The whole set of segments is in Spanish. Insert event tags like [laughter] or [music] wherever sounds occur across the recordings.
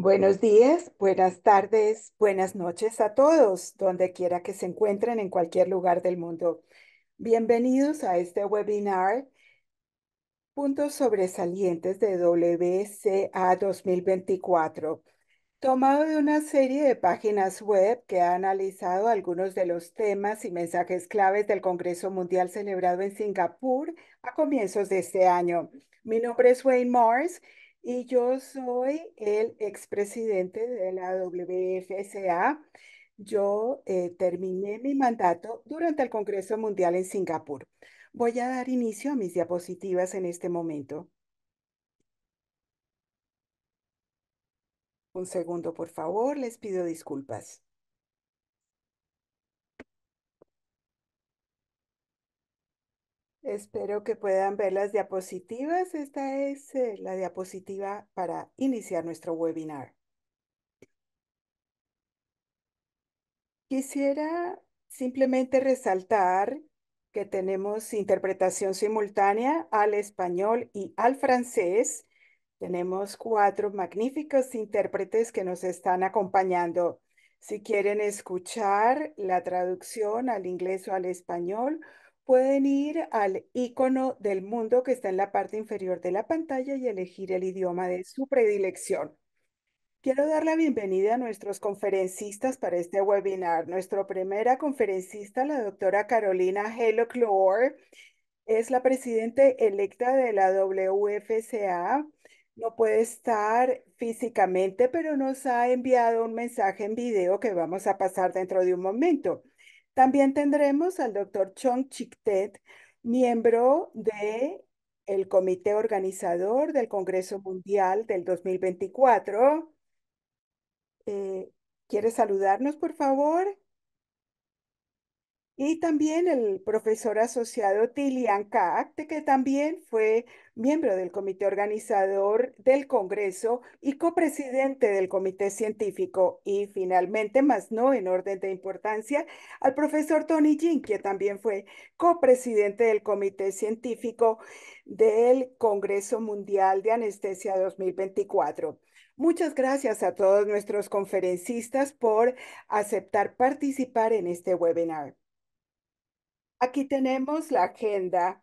Buenos días, buenas tardes, buenas noches a todos, donde quiera que se encuentren en cualquier lugar del mundo. Bienvenidos a este webinar Puntos sobresalientes de WCA 2024, tomado de una serie de páginas web que ha analizado algunos de los temas y mensajes claves del Congreso Mundial celebrado en Singapur a comienzos de este año. Mi nombre es Wayne Morris. Y yo soy el expresidente de la WFSA. Yo eh, terminé mi mandato durante el Congreso Mundial en Singapur. Voy a dar inicio a mis diapositivas en este momento. Un segundo, por favor. Les pido disculpas. Espero que puedan ver las diapositivas. Esta es eh, la diapositiva para iniciar nuestro webinar. Quisiera simplemente resaltar que tenemos interpretación simultánea al español y al francés. Tenemos cuatro magníficos intérpretes que nos están acompañando. Si quieren escuchar la traducción al inglés o al español, Pueden ir al icono del mundo que está en la parte inferior de la pantalla y elegir el idioma de su predilección. Quiero dar la bienvenida a nuestros conferencistas para este webinar. Nuestra primera conferencista, la doctora Carolina Helo es la presidente electa de la WFCA. No puede estar físicamente, pero nos ha enviado un mensaje en video que vamos a pasar dentro de un momento. También tendremos al doctor Chong Chiktet, miembro de el comité organizador del Congreso Mundial del 2024. Eh, ¿Quiere saludarnos, por favor? Y también el profesor asociado Tilian Kaak, que también fue miembro del comité organizador del Congreso y copresidente del comité científico. Y finalmente, más no en orden de importancia, al profesor Tony Jin, que también fue copresidente del comité científico del Congreso Mundial de Anestesia 2024. Muchas gracias a todos nuestros conferencistas por aceptar participar en este webinar. Aquí tenemos la agenda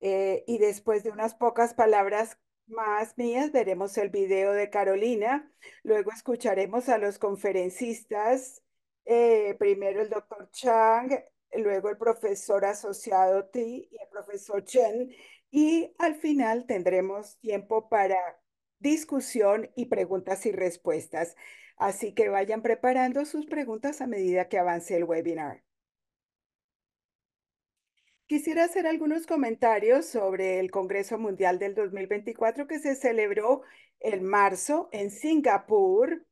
eh, y después de unas pocas palabras más mías veremos el video de Carolina, luego escucharemos a los conferencistas, eh, primero el doctor Chang, luego el profesor asociado Ti y el profesor Chen y al final tendremos tiempo para discusión y preguntas y respuestas. Así que vayan preparando sus preguntas a medida que avance el webinar. Quisiera hacer algunos comentarios sobre el Congreso Mundial del 2024 que se celebró en marzo en Singapur.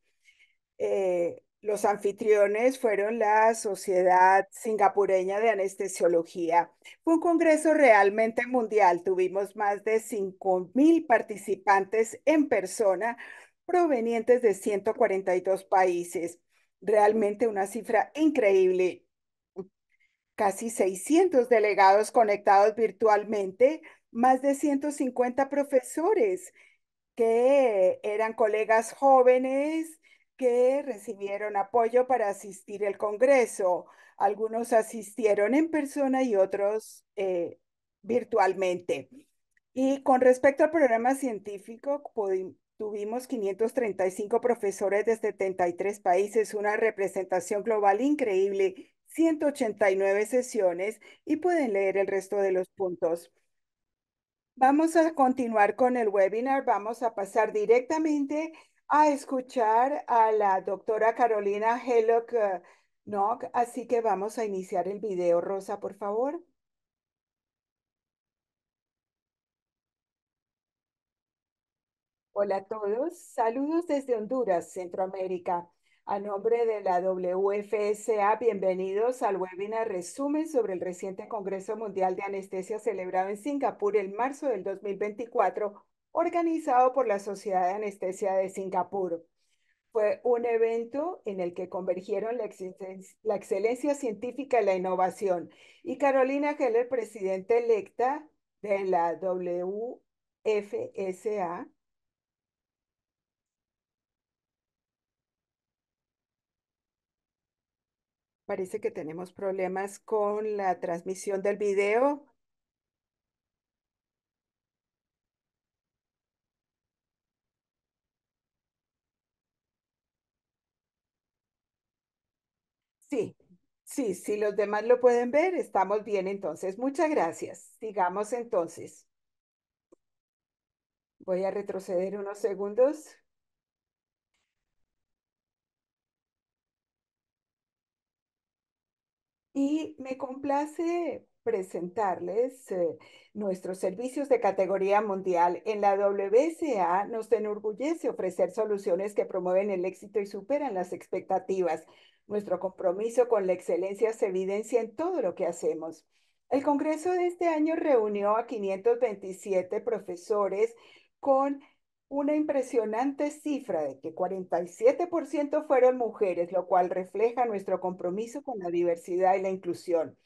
Eh, los anfitriones fueron la Sociedad Singapureña de Anestesiología. Fue un congreso realmente mundial. Tuvimos más de 5.000 participantes en persona provenientes de 142 países. Realmente una cifra increíble casi 600 delegados conectados virtualmente, más de 150 profesores que eran colegas jóvenes que recibieron apoyo para asistir al Congreso. Algunos asistieron en persona y otros eh, virtualmente. Y con respecto al programa científico, tuvimos 535 profesores de 73 países, una representación global increíble 189 sesiones y pueden leer el resto de los puntos. Vamos a continuar con el webinar. Vamos a pasar directamente a escuchar a la doctora Carolina Hellock eh, Nock. Así que vamos a iniciar el video. Rosa, por favor. Hola a todos. Saludos desde Honduras, Centroamérica. A nombre de la WFSA, bienvenidos al webinar resumen sobre el reciente Congreso Mundial de Anestesia celebrado en Singapur en marzo del 2024, organizado por la Sociedad de Anestesia de Singapur. Fue un evento en el que convergieron la, excelencia científica y la innovación. Y Carolina Heller, presidenta electa de la WFSA, Parece que tenemos problemas con la transmisión del video. Sí, sí, si los demás lo pueden ver. Estamos bien entonces. Muchas gracias. Sigamos entonces. Voy a retroceder unos segundos. y me complace presentarles eh, nuestros servicios de categoría mundial. En la WCA nos enorgullece ofrecer soluciones que promueven el éxito y superan las expectativas. Nuestro compromiso con la excelencia se evidencia en todo lo que hacemos. El Congreso de este año reunió a 527 profesores con una impresionante cifra de que 47% fueron mujeres, lo cual refleja nuestro compromiso con la diversidad y la inclusión.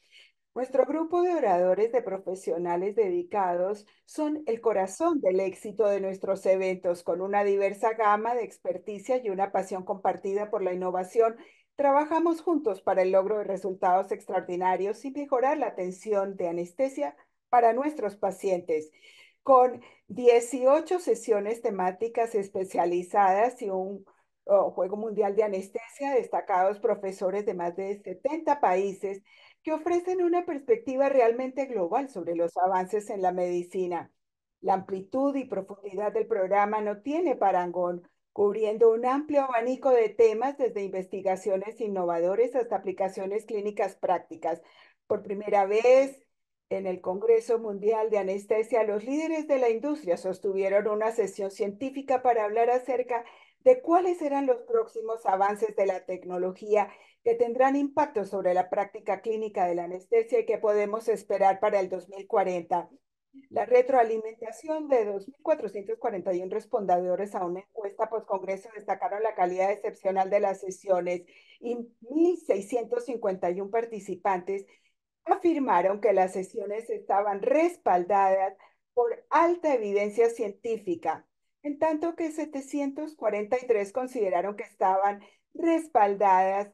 Nuestro grupo de oradores de profesionales dedicados son el corazón del éxito de nuestros eventos, con una diversa gama de experticia y una pasión compartida por la innovación. Trabajamos juntos para el logro de resultados extraordinarios y mejorar la atención de anestesia para nuestros pacientes con 18 sesiones temáticas especializadas y un oh, juego mundial de anestesia, destacados profesores de más de 70 países que ofrecen una perspectiva realmente global sobre los avances en la medicina. La amplitud y profundidad del programa no tiene parangón, cubriendo un amplio abanico de temas desde investigaciones innovadoras hasta aplicaciones clínicas prácticas. Por primera vez, en el Congreso Mundial de Anestesia, los líderes de la industria sostuvieron una sesión científica para hablar acerca de cuáles serán los próximos avances de la tecnología que tendrán impacto sobre la práctica clínica de la anestesia y que podemos esperar para el 2040. La retroalimentación de 2.441 respondedores a una encuesta post destacaron la calidad excepcional de las sesiones y 1.651 participantes afirmaron que las sesiones estaban respaldadas por alta evidencia científica, en tanto que 743 consideraron que estaban respaldadas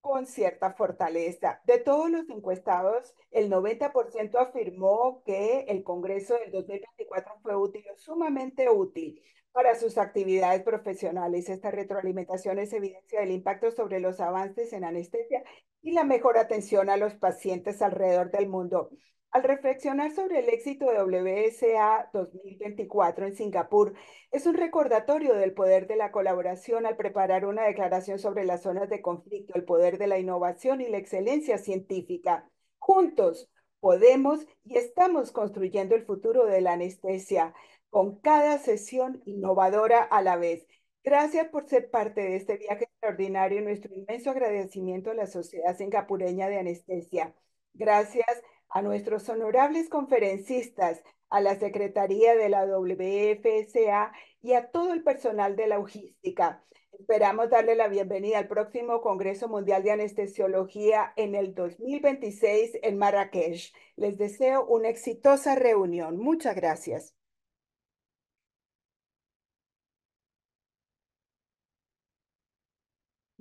con cierta fortaleza. De todos los encuestados, el 90% afirmó que el Congreso del 2024 fue útil, sumamente útil, para sus actividades profesionales. Esta retroalimentación es evidencia del impacto sobre los avances en anestesia y la mejor atención a los pacientes alrededor del mundo. Al reflexionar sobre el éxito de WSA 2024 en Singapur, es un recordatorio del poder de la colaboración al preparar una declaración sobre las zonas de conflicto, el poder de la innovación y la excelencia científica. Juntos podemos y estamos construyendo el futuro de la anestesia con cada sesión innovadora a la vez. Gracias por ser parte de este viaje extraordinario y nuestro inmenso agradecimiento a la Sociedad Singapureña de Anestesia. Gracias a nuestros honorables conferencistas, a la Secretaría de la WFSA y a todo el personal de la logística. Esperamos darle la bienvenida al próximo Congreso Mundial de Anestesiología en el 2026 en Marrakech. Les deseo una exitosa reunión. Muchas gracias.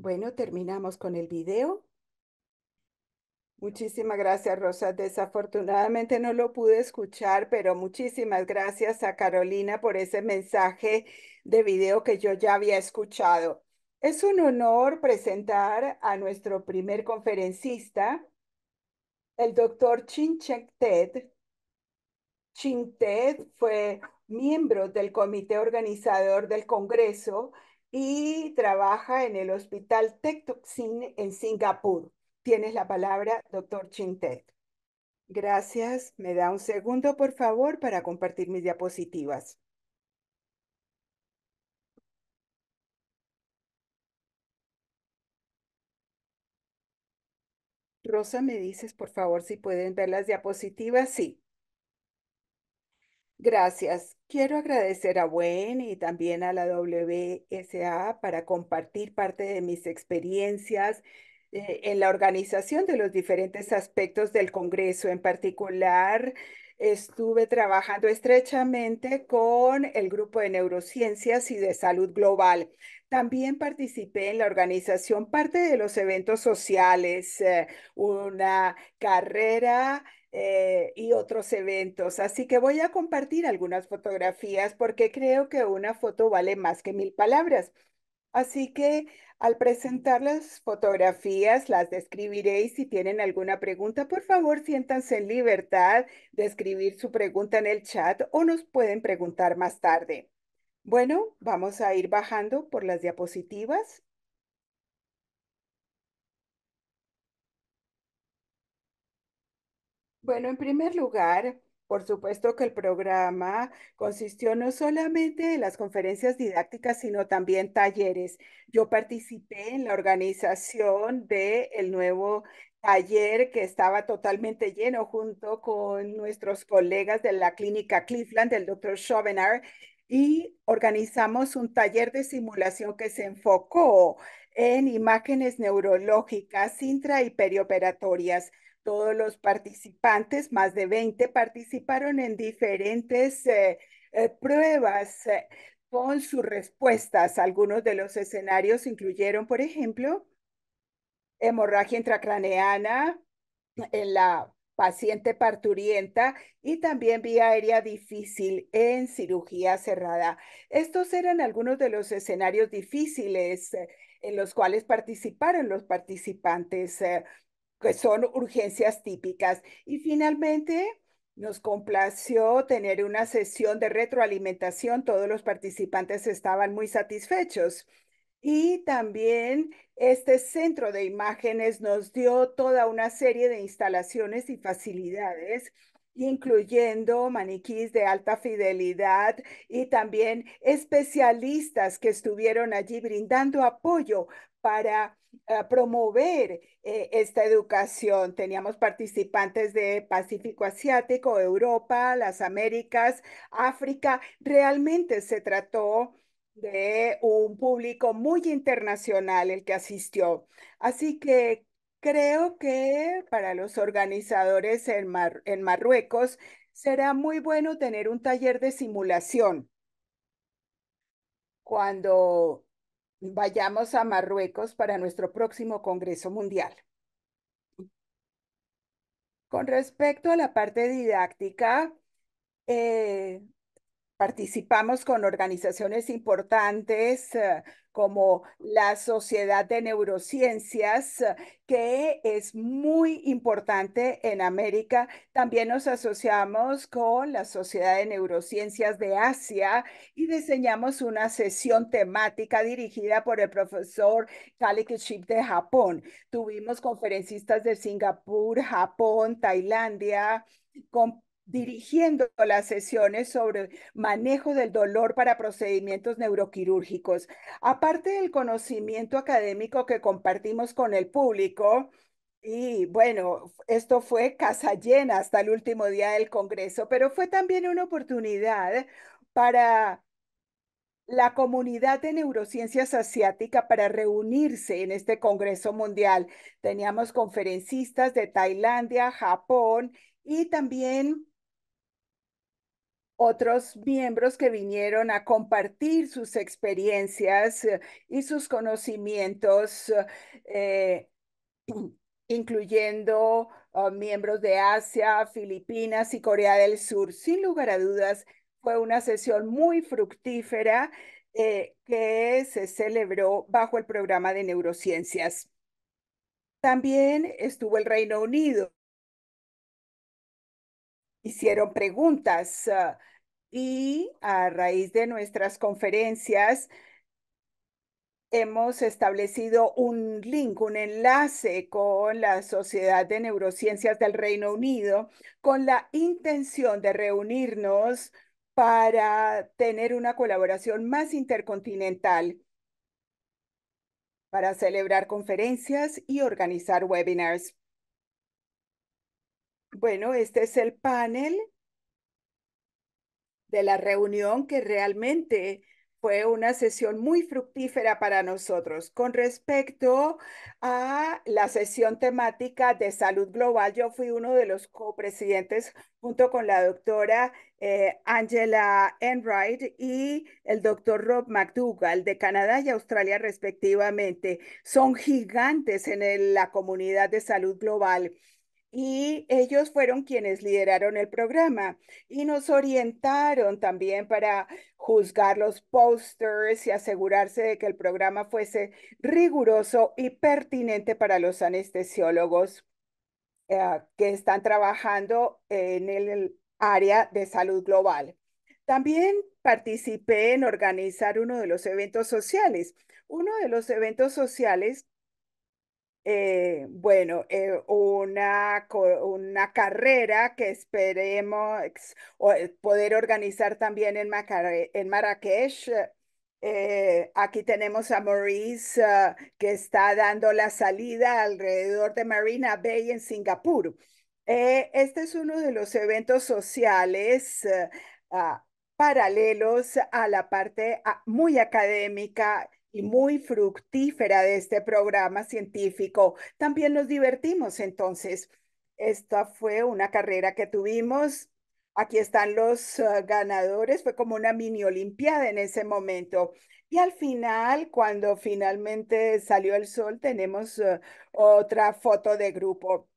Bueno, terminamos con el video. Muchísimas gracias, Rosa. Desafortunadamente no lo pude escuchar, pero muchísimas gracias a Carolina por ese mensaje de video que yo ya había escuchado. Es un honor presentar a nuestro primer conferencista, el doctor Chinchek Ted. Ted fue miembro del comité organizador del Congreso y trabaja en el Hospital Tectoxin en Singapur. Tienes la palabra, doctor Chintek. Gracias. Me da un segundo, por favor, para compartir mis diapositivas. Rosa, ¿me dices, por favor, si pueden ver las diapositivas? Sí. Gracias. Quiero agradecer a WEN y también a la WSA para compartir parte de mis experiencias eh, en la organización de los diferentes aspectos del Congreso. En particular, estuve trabajando estrechamente con el grupo de neurociencias y de salud global. También participé en la organización parte de los eventos sociales, eh, una carrera eh, y otros eventos. Así que voy a compartir algunas fotografías porque creo que una foto vale más que mil palabras. Así que al presentar las fotografías, las describiré y si tienen alguna pregunta, por favor, siéntanse en libertad de escribir su pregunta en el chat o nos pueden preguntar más tarde. Bueno, vamos a ir bajando por las diapositivas Bueno, en primer lugar, por supuesto que el programa consistió no solamente en las conferencias didácticas, sino también talleres. Yo participé en la organización del nuevo taller que estaba totalmente lleno junto con nuestros colegas de la clínica Cleveland, del Dr. Chauvenard, y organizamos un taller de simulación que se enfocó en imágenes neurológicas intra y perioperatorias. Todos los participantes, más de 20, participaron en diferentes eh, eh, pruebas eh, con sus respuestas. Algunos de los escenarios incluyeron, por ejemplo, hemorragia intracraneana en la paciente parturienta y también vía aérea difícil en cirugía cerrada. Estos eran algunos de los escenarios difíciles en los cuales participaron los participantes que son urgencias típicas. Y finalmente, nos complació tener una sesión de retroalimentación. Todos los participantes estaban muy satisfechos. Y también este centro de imágenes nos dio toda una serie de instalaciones y facilidades incluyendo maniquís de alta fidelidad y también especialistas que estuvieron allí brindando apoyo para promover eh, esta educación. Teníamos participantes de Pacífico Asiático, Europa, las Américas, África. Realmente se trató de un público muy internacional el que asistió. Así que creo que para los organizadores en, en Marruecos será muy bueno tener un taller de simulación cuando vayamos a Marruecos para nuestro próximo Congreso Mundial. Con respecto a la parte didáctica, eh, participamos con organizaciones importantes eh, como la Sociedad de Neurociencias, eh, que es muy importante en América. También nos asociamos con la Sociedad de Neurociencias de Asia y diseñamos una sesión temática dirigida por el profesor Kali Shib de Japón. Tuvimos conferencistas de Singapur, Japón, Tailandia, con dirigiendo las sesiones sobre manejo del dolor para procedimientos neuroquirúrgicos. Aparte del conocimiento académico que compartimos con el público, y bueno, esto fue casa llena hasta el último día del Congreso, pero fue también una oportunidad para la comunidad de neurociencias asiática para reunirse en este Congreso Mundial. Teníamos conferencistas de Tailandia, Japón y también otros miembros que vinieron a compartir sus experiencias eh, y sus conocimientos, eh, [clears throat] incluyendo ah, miembros de Asia, Filipinas y Corea del Sur. Sin lugar a dudas, fue una sesión muy fructífera eh, que se celebró bajo el programa de neurociencias. También estuvo el Reino Unido hicieron preguntas ah, y a raíz de nuestras conferencias hemos establecido un link, un enlace con la Sociedad de Neurociencias del Reino Unido con la intención de reunirnos para tener una colaboración más intercontinental para celebrar conferencias y organizar webinars. Bueno, este es el panel de la reunión que realmente fue una sesión muy fructífera para nosotros. Con respecto a la sesión temática de salud global, yo fui uno de los copresidentes junto con la doctora eh, Angela Enright y el doctor Rob McDougall de Canadá y Australia respectivamente. Son gigantes en la comunidad de salud global y ellos fueron quienes lideraron el programa y nos orientaron también para juzgar los posters y asegurarse de que el programa fuese riguroso y pertinente para los anestesiólogos eh, que están trabajando en el área de salud global. También participé en organizar uno de los eventos sociales. Uno de los eventos sociales eh, bueno, eh, una, una carrera que esperemos eh, poder organizar también en, Marrakech. aquí tenemos a Maurice ah, que está dando la salida alrededor de Marina Bay en Singapur. este es uno de los eventos sociales ah, ah, paralelos a la parte muy académica y muy fructífera de este programa científico. También nos divertimos entonces. Esta fue una carrera que tuvimos. Aquí están los ah, ganadores. Fue como una mini olimpiada en ese momento. Y al final, cuando finalmente salió el sol, tenemos ah, otra foto de grupo.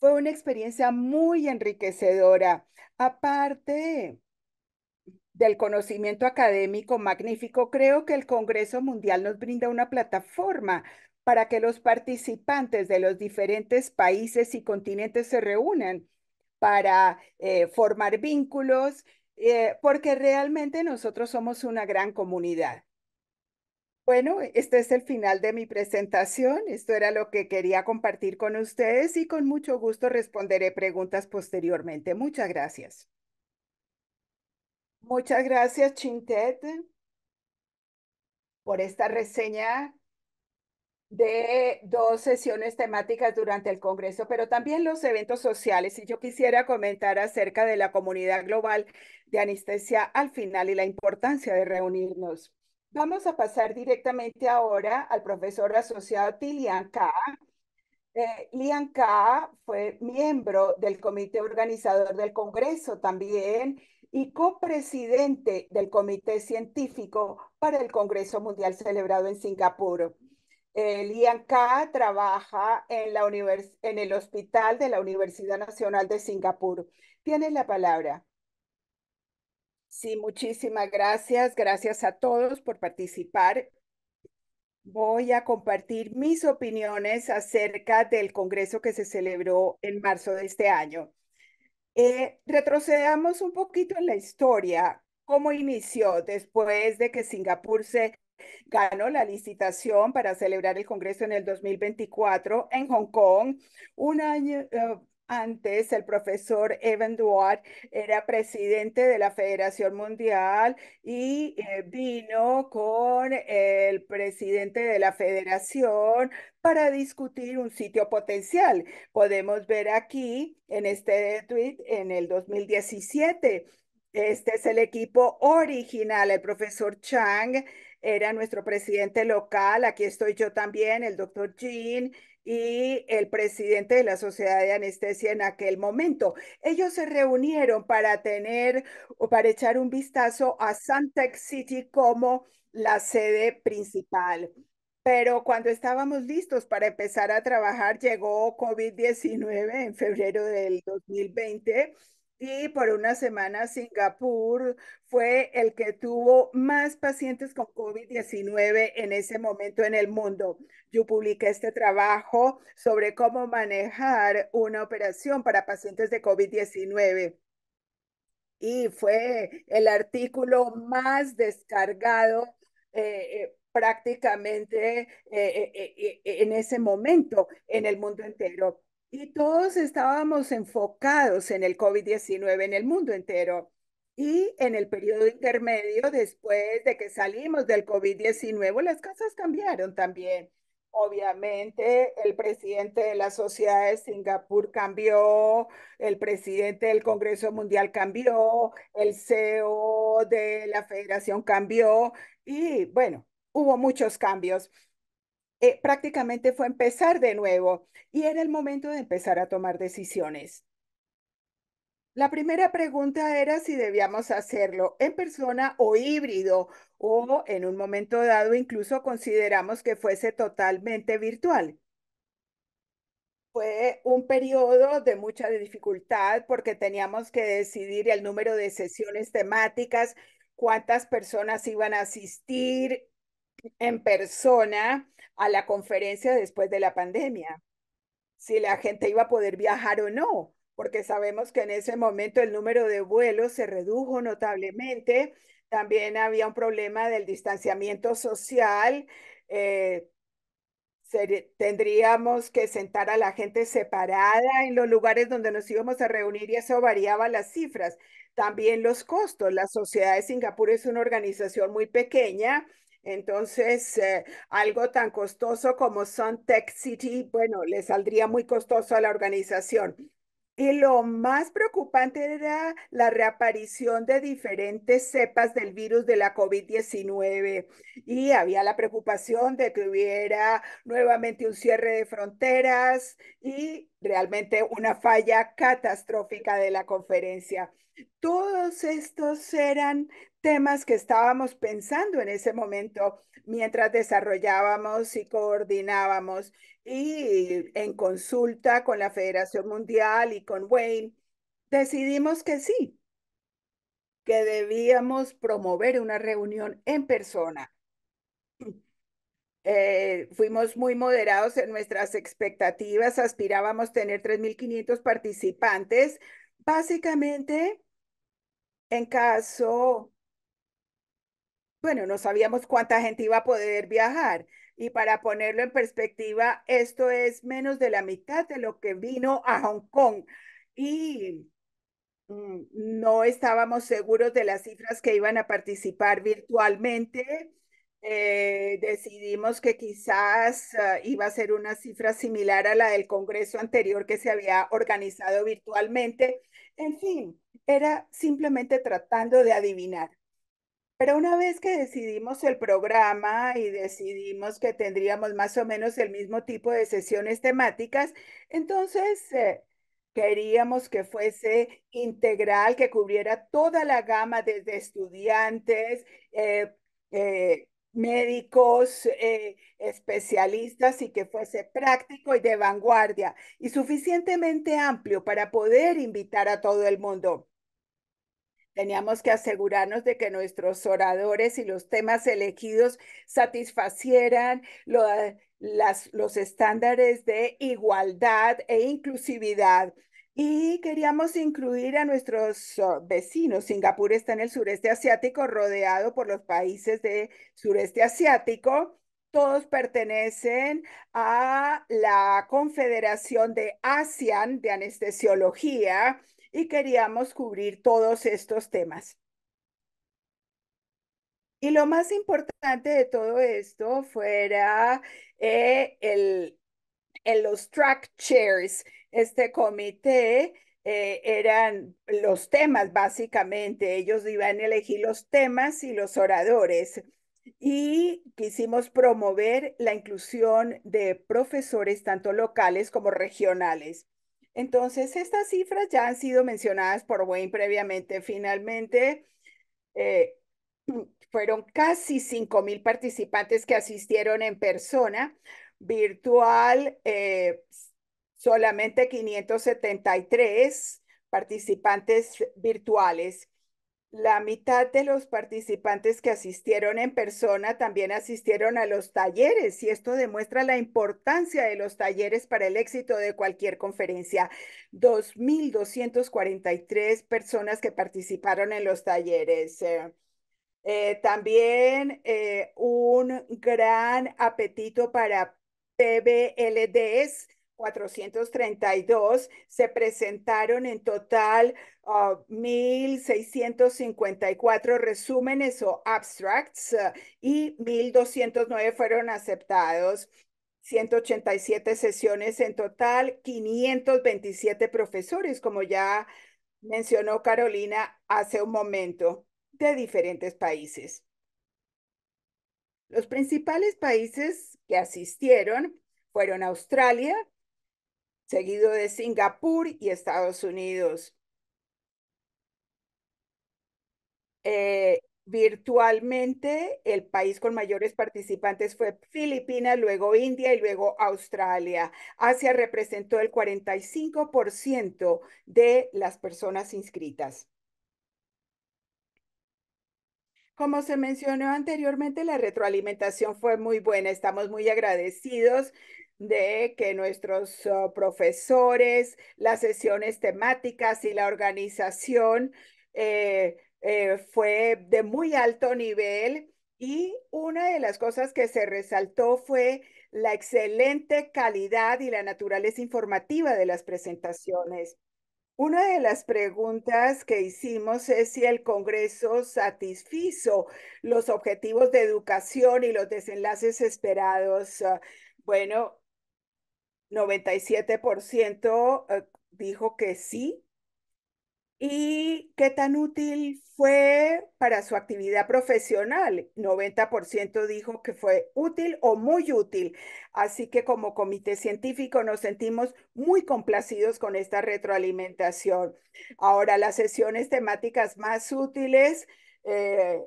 Fue una experiencia muy enriquecedora. Aparte, del conocimiento académico magnífico, creo que el Congreso Mundial nos brinda una plataforma para que los participantes de los diferentes países y continentes se reúnan para eh, formar vínculos, eh, porque realmente nosotros somos una gran comunidad. Bueno, este es el final de mi presentación. Esto era lo que quería compartir con ustedes y con mucho gusto responderé preguntas posteriormente. Muchas gracias. Muchas gracias, Chintet, por esta reseña de dos sesiones temáticas durante el Congreso, pero también los eventos sociales. Y yo quisiera comentar acerca de la comunidad global de anestesia al final y la importancia de reunirnos. Vamos a pasar directamente ahora al profesor asociado Tilian K. Eh, Lian K fue miembro del comité organizador del Congreso también y copresidente del Comité Científico para el Congreso Mundial celebrado en Singapur. Eh, Lian K. trabaja en, la en el Hospital de la Universidad Nacional de Singapur. Tienes la palabra. Sí, muchísimas gracias. Gracias a todos por participar. Voy a compartir mis opiniones acerca del Congreso que se celebró en marzo de este año. Eh, retrocedamos un poquito en la historia, cómo inició después de que Singapur se ganó la licitación para celebrar el Congreso en el 2024 en Hong Kong, un año, eh, antes, el profesor Evan Duarte era presidente de la Federación Mundial y eh, vino con el presidente de la federación para discutir un sitio potencial. Podemos ver aquí en este tweet en el 2017. Este es el equipo original, el profesor Chang era nuestro presidente local, aquí estoy yo también, el doctor Jean, y el presidente de la Sociedad de Anestesia en aquel momento. Ellos se reunieron para tener o para echar un vistazo a Santa City como la sede principal. Pero cuando estábamos listos para empezar a trabajar, llegó COVID-19 en febrero del 2020 y por una semana Singapur fue el que tuvo más pacientes con COVID-19 en ese momento en el mundo. Yo publiqué este trabajo sobre cómo manejar una operación para pacientes de COVID-19 y fue el artículo más descargado. Eh, eh, prácticamente eh, en ese momento en el mundo entero y todos estábamos enfocados en el COVID-19 en el mundo entero. Y en el periodo intermedio, después de que salimos del COVID-19, las cosas cambiaron también. Obviamente, el presidente de la Sociedad de Singapur cambió, el presidente del Congreso Mundial cambió, el CEO de la Federación cambió y bueno, hubo muchos cambios. Eh, prácticamente fue empezar de nuevo y era el momento de empezar a tomar decisiones. La primera pregunta era si debíamos hacerlo en persona o híbrido o en un momento dado incluso consideramos que fuese totalmente virtual. Fue un periodo de mucha dificultad porque teníamos que decidir el número de sesiones temáticas, cuántas personas iban a asistir, en persona a la conferencia después de la pandemia, si la gente iba a poder viajar o no, porque sabemos que en ese momento el número de vuelos se redujo notablemente. También había un problema del distanciamiento social. Eh, tendríamos que sentar a la gente separada en los lugares donde nos íbamos a reunir y eso variaba las cifras. También los costos. La Sociedad de Singapur es una organización muy pequeña entonces, eh, algo tan costoso como son Tech City, bueno, le saldría muy costoso a la organización. Y lo más preocupante era la reaparición de diferentes cepas del virus de la COVID-19 y había la preocupación de que hubiera nuevamente un cierre de fronteras y realmente una falla catastrófica de la conferencia. Todos estos eran temas que estábamos pensando en ese momento mientras desarrollábamos y coordinábamos y en consulta con la Federación Mundial y con Wayne, decidimos que sí, que debíamos promover una reunión en persona eh, fuimos muy moderados en nuestras expectativas, aspirábamos tener 3.500 participantes. Básicamente, en caso, bueno, no sabíamos cuánta gente iba a poder viajar. Y para ponerlo en perspectiva, esto es menos de la mitad de lo que vino a Hong Kong. Y mm, no estábamos seguros de las cifras que iban a participar virtualmente eh, decidimos que quizás ah, iba a ser una cifra similar a la del Congreso anterior que se había organizado virtualmente. En fin, era simplemente tratando de adivinar. Pero una vez que decidimos el programa y decidimos que tendríamos más o menos el mismo tipo de sesiones temáticas, entonces eh, queríamos que fuese integral, que cubriera toda la gama desde estudiantes, eh, médicos, eh, especialistas y que fuese práctico y de vanguardia y suficientemente amplio para poder invitar a todo el mundo. Teníamos que asegurarnos de que nuestros oradores y los temas elegidos satisfacieran los estándares de igualdad e inclusividad y queríamos incluir a nuestros oh, vecinos. Singapur está en el sureste asiático, rodeado por los países de sureste asiático. Todos pertenecen a la Confederación de ASEAN de Anestesiología y queríamos cubrir todos estos temas. Y lo más importante de todo esto fuera eh, el, los track chairs este comité eh, eran los temas, básicamente. Ellos iban a elegir los temas y los oradores. Y quisimos promover la inclusión de profesores, tanto locales como regionales. Entonces, estas cifras ya han sido mencionadas por Wayne previamente. Finalmente, eh, [clears throat] fueron casi 5.000 participantes que asistieron en persona, virtual, eh, solamente 573 participantes virtuales. La mitad de los participantes que asistieron en persona también asistieron a los talleres y esto demuestra la importancia de los talleres para el éxito de cualquier conferencia. 2.243 personas que participaron en los talleres. Eh, eh, también eh, un gran apetito para PBLDs 432, se presentaron en total 1.654 ah, resúmenes o abstracts ah, y 1.209 fueron aceptados. 187 sesiones en total, 527 profesores, como ya mencionó Carolina hace un momento, de diferentes países. Los principales países que asistieron fueron Australia, seguido de Singapur y Estados Unidos. Eh, virtualmente, el país con mayores participantes fue Filipinas, luego India y luego Australia. Asia representó el 45% de las personas inscritas. Como se mencionó anteriormente, la retroalimentación fue muy buena. Estamos muy agradecidos de que nuestros oh, profesores, las sesiones temáticas y la organización eh, eh, fue de muy alto nivel. Y una de las cosas que se resaltó fue la excelente calidad y la naturaleza informativa de las presentaciones. Una de las preguntas que hicimos es si el Congreso satisfizo los objetivos de educación y los desenlaces esperados. Ah, bueno, 97% ah, dijo que sí, ¿Y qué tan útil fue para su actividad profesional? 90% dijo que fue útil o muy útil. Así que como comité científico nos sentimos muy complacidos con esta retroalimentación. Ahora, las sesiones temáticas más útiles, eh,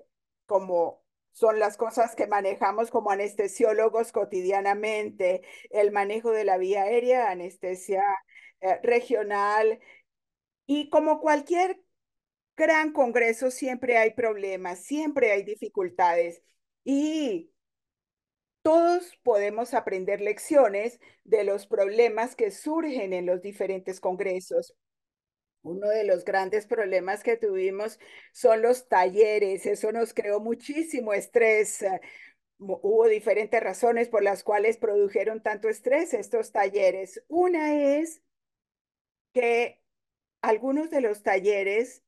como son las cosas que manejamos como anestesiólogos cotidianamente, el manejo de la vía aérea, anestesia eh, regional, y como cualquier gran congreso, siempre hay problemas, siempre hay dificultades y todos podemos aprender lecciones de los problemas que surgen en los diferentes congresos. Uno de los grandes problemas que tuvimos son los talleres. Eso nos creó muchísimo estrés. Eh, hubo diferentes razones por las cuales produjeron tanto estrés estos talleres. Una es que algunos de los talleres,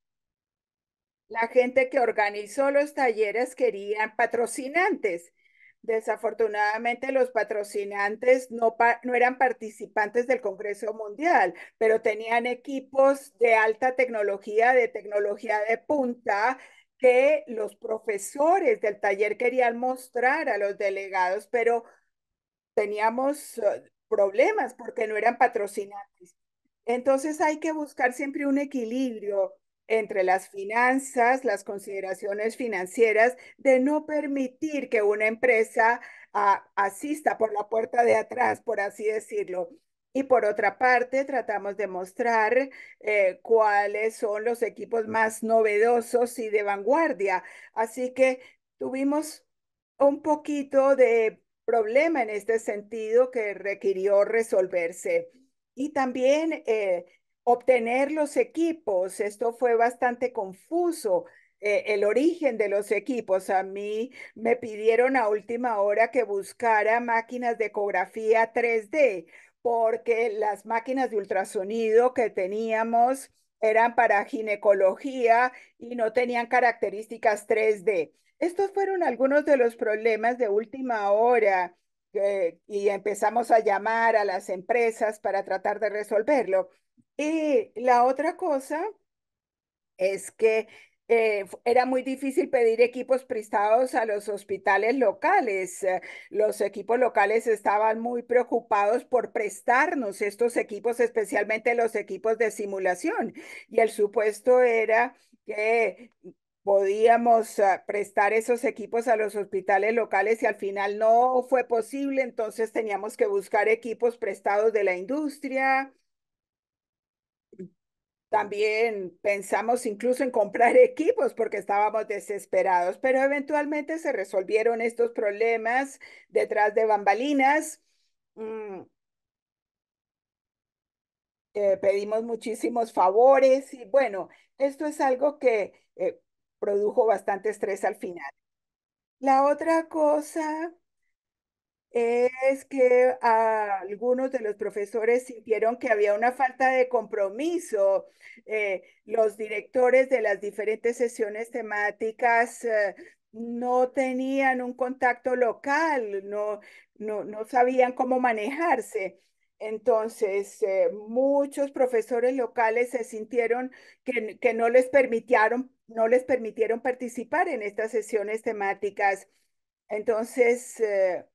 la gente que organizó los talleres querían patrocinantes. Desafortunadamente los patrocinantes no, no eran participantes del Congreso Mundial, pero tenían equipos de alta tecnología, de tecnología de punta, que los profesores del taller querían mostrar a los delegados, pero teníamos eh, problemas porque no eran patrocinantes. Entonces hay que buscar siempre un equilibrio entre las finanzas, las consideraciones financieras, de no permitir que una empresa ah, asista por la puerta de atrás, por así decirlo. Y por otra parte, tratamos de mostrar eh, cuáles son los equipos más novedosos y de vanguardia. Así que tuvimos un poquito de problema en este sentido que requirió resolverse. Y también eh, obtener los equipos. Esto fue bastante confuso. Eh, el origen de los equipos. A mí me pidieron a última hora que buscara máquinas de ecografía 3D porque las máquinas de ultrasonido que teníamos eran para ginecología y no tenían características 3D. Estos fueron algunos de los problemas de última hora eh, y empezamos a llamar a las empresas para tratar de resolverlo. Y la otra cosa es que eh, era muy difícil pedir equipos prestados a los hospitales locales. Eh, los equipos locales estaban muy preocupados por prestarnos estos equipos, especialmente los equipos de simulación. Y el supuesto era que podíamos ah, prestar esos equipos a los hospitales locales y al final no fue posible, entonces teníamos que buscar equipos prestados de la industria. También pensamos incluso en comprar [laughs] equipos porque estábamos desesperados, pero eventualmente se resolvieron estos problemas detrás de bambalinas. Mm. Eh, pedimos muchísimos favores y bueno, esto es algo que eh, produjo bastante estrés al final. La otra cosa es que algunos de los profesores sintieron que había una falta de compromiso. Eh, los directores de las diferentes sesiones temáticas eh, no tenían un contacto local, no, no, no sabían cómo manejarse. Entonces, eh, muchos profesores locales se sintieron que, no, les permitieron, no les permitieron participar en estas sesiones temáticas. Entonces, eh,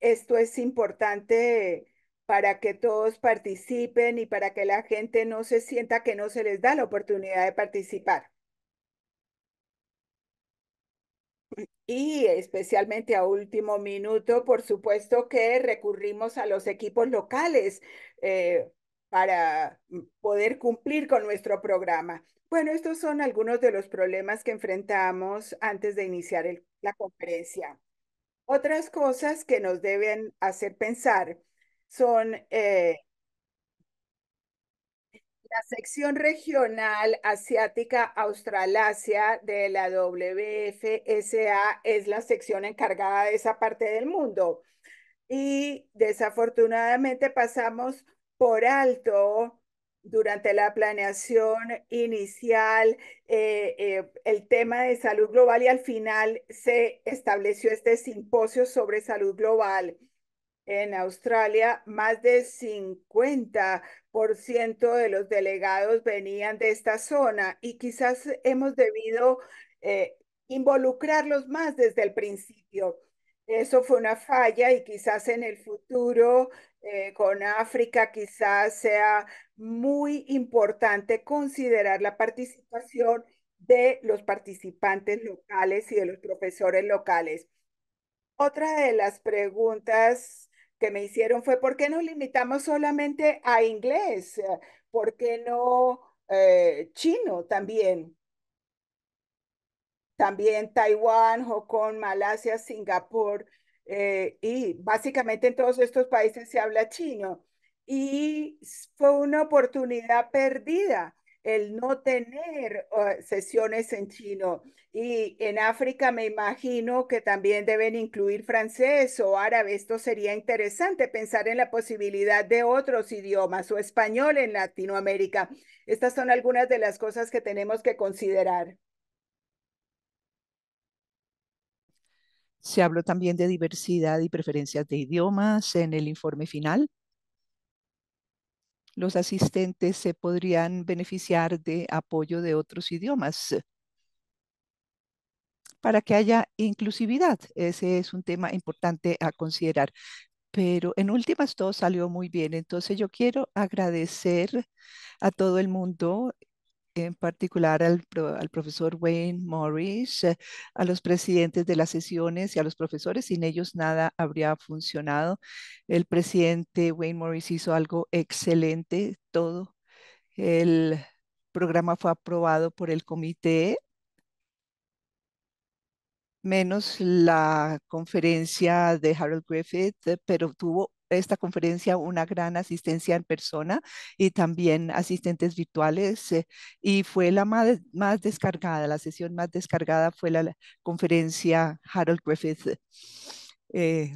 esto es importante para que todos participen y para que la gente no se sienta que no se les da la oportunidad de participar. Y especialmente a último minuto, por supuesto que recurrimos a los equipos locales eh, para poder cumplir con nuestro programa. Bueno, estos son algunos de los problemas que enfrentamos antes de iniciar la conferencia. Otras cosas que nos deben hacer pensar son eh, la sección regional asiática Australasia de la WFSA es la sección encargada de esa parte del mundo. Y desafortunadamente pasamos por alto durante la planeación inicial eh, eh, el tema de salud global y al final se estableció este simposio sobre salud global. En Australia, más de 50% de los delegados venían de esta zona y quizás hemos debido eh, involucrarlos más desde el principio. Eso fue una falla y quizás en el futuro eh, con África quizás sea muy importante considerar la participación de los participantes locales y de los profesores locales. Otra de las preguntas que me hicieron fue, ¿por qué nos limitamos solamente a inglés? ¿Por qué no eh, chino también? También Taiwán, Hong Kong, Malasia, Singapur. Eh, y básicamente en todos estos países se habla chino. Y fue una oportunidad perdida el no tener ah, sesiones en chino. Y en África me imagino que también deben incluir francés o árabe. Esto sería interesante pensar en la posibilidad de otros idiomas o español en Latinoamérica. Estas son algunas de las cosas que tenemos que considerar. Se habló también de diversidad y preferencias de idiomas en el informe final los asistentes se podrían beneficiar de apoyo de otros idiomas para que haya inclusividad. Ese es un tema importante a considerar. Pero en últimas todo salió muy bien. Entonces yo quiero agradecer a todo el mundo en particular al, al, profesor Wayne Morris, eh, a los presidentes de las sesiones y a los profesores. Sin ellos nada habría funcionado. El presidente Wayne Morris hizo algo excelente, todo. El programa fue aprobado por el comité menos la conferencia de Harold Griffith, eh, pero tuvo esta conferencia una gran asistencia en persona y también asistentes virtuales eh, y fue la más, más, descargada, la sesión más descargada fue la, conferencia Harold Griffith. Eh,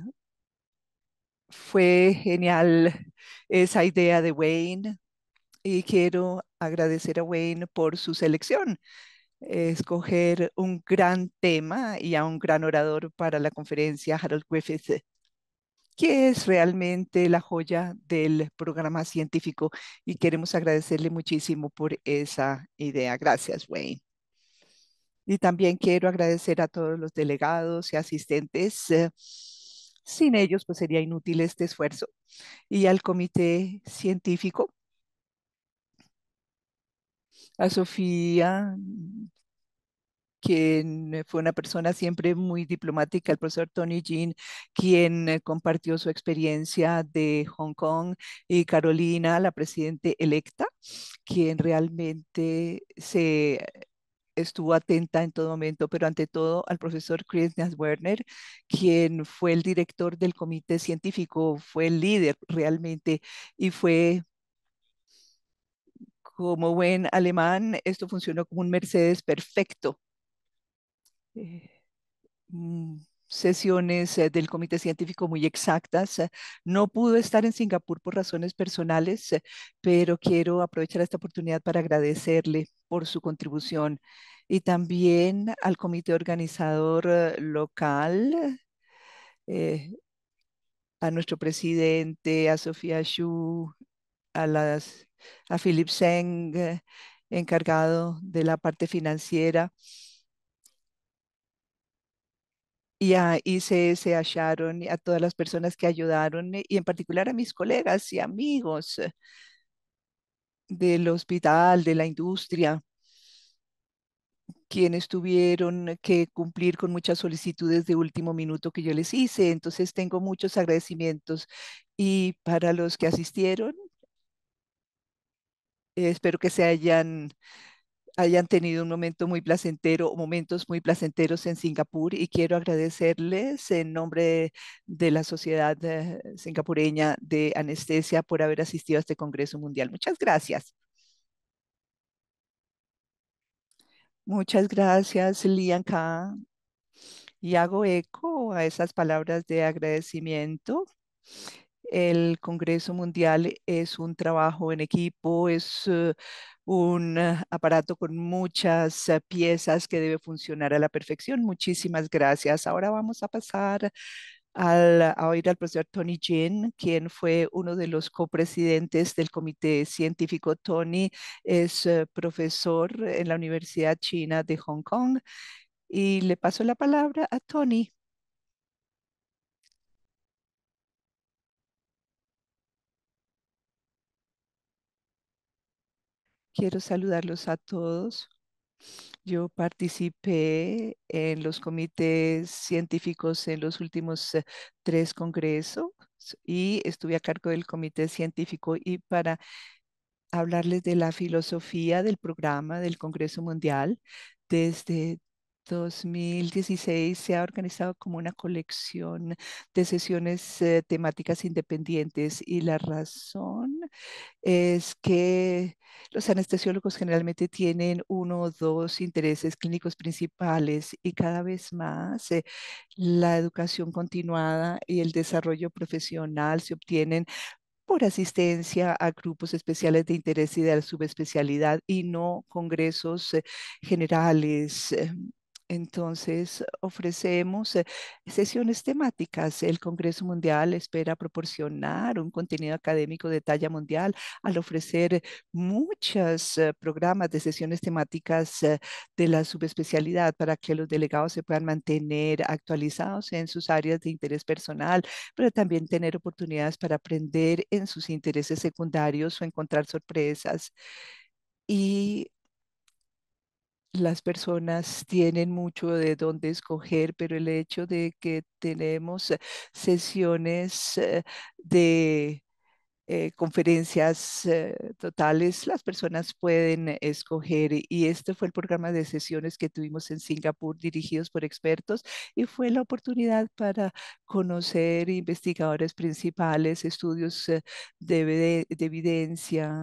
fue genial esa idea de Wayne y quiero agradecer a Wayne por su selección escoger un gran tema y a un gran orador para la conferencia, Harold Griffith qué es realmente la joya del programa científico y queremos agradecerle muchísimo por esa idea. Gracias, Wayne. Y también quiero agradecer a todos los delegados y asistentes. Eh, sin ellos, pues sería inútil este esfuerzo. Y al comité científico, a Sofía, quien eh, fue una persona siempre muy diplomática, el profesor Tony Jean, quien eh, compartió su experiencia de Hong Kong, y Carolina, la presidente electa, quien realmente se estuvo atenta en todo momento, pero ante todo al profesor Chris Werner, quien fue el director del comité científico, fue el líder realmente y fue como buen alemán, esto funcionó como un Mercedes perfecto eh, mm, sesiones eh, del comité científico muy exactas. Eh, no pudo estar en Singapur por razones personales, pero quiero aprovechar esta oportunidad para agradecerle por su contribución y también al comité organizador local, a nuestro presidente, a Sofía Xu, a, las, a Philip Seng, encargado de la parte financiera y a se a a todas las personas que ayudaron eh, y en particular a mis colegas y amigos eh, del hospital, de la industria, quienes tuvieron que cumplir con muchas solicitudes de último minuto que yo les hice. Entonces tengo muchos agradecimientos y para los que asistieron, espero que se hayan hayan tenido un momento muy placentero, momentos muy placenteros en Singapur y quiero agradecerles en nombre de la Sociedad eh, Singapureña de Anestesia por haber asistido a este Congreso Mundial. Muchas gracias. Muchas gracias, Lian Kahn. Y hago eco a esas palabras de agradecimiento el Congreso Mundial es un trabajo en equipo, es eh, un eh, aparato con muchas eh, piezas que debe funcionar a la perfección. Muchísimas gracias. Ahora vamos a pasar al, a oír al profesor Tony Jin, quien fue uno de los copresidentes del comité científico. Tony es eh, profesor en la Universidad China de Hong Kong y le paso la palabra a Tony. Quiero saludarlos a todos. Yo participé en los comités científicos en los últimos eh, tres congresos y estuve a cargo del comité científico y para hablarles de la filosofía del programa del Congreso Mundial desde 2016 se ha organizado como una colección de sesiones eh, temáticas independientes y la razón es que los anestesiólogos generalmente tienen uno o dos intereses clínicos principales y cada vez más eh, la educación continuada y el desarrollo profesional se obtienen por asistencia a grupos especiales de interés y de la subespecialidad y no congresos eh, generales entonces, ofrecemos eh, sesiones temáticas. El Congreso Mundial espera proporcionar un contenido académico de talla mundial al ofrecer muchos eh, programas de sesiones temáticas eh, de la subespecialidad para que los delegados se puedan mantener actualizados en sus áreas de interés personal, pero también tener oportunidades para aprender en sus intereses secundarios o encontrar sorpresas. Y las personas tienen mucho de dónde escoger, pero el hecho de que tenemos eh, sesiones eh, de eh, conferencias totales, las personas pueden escoger. Y este fue el programa de sesiones que tuvimos en Singapur dirigidos por expertos y fue la oportunidad para conocer investigadores principales, estudios de evidencia,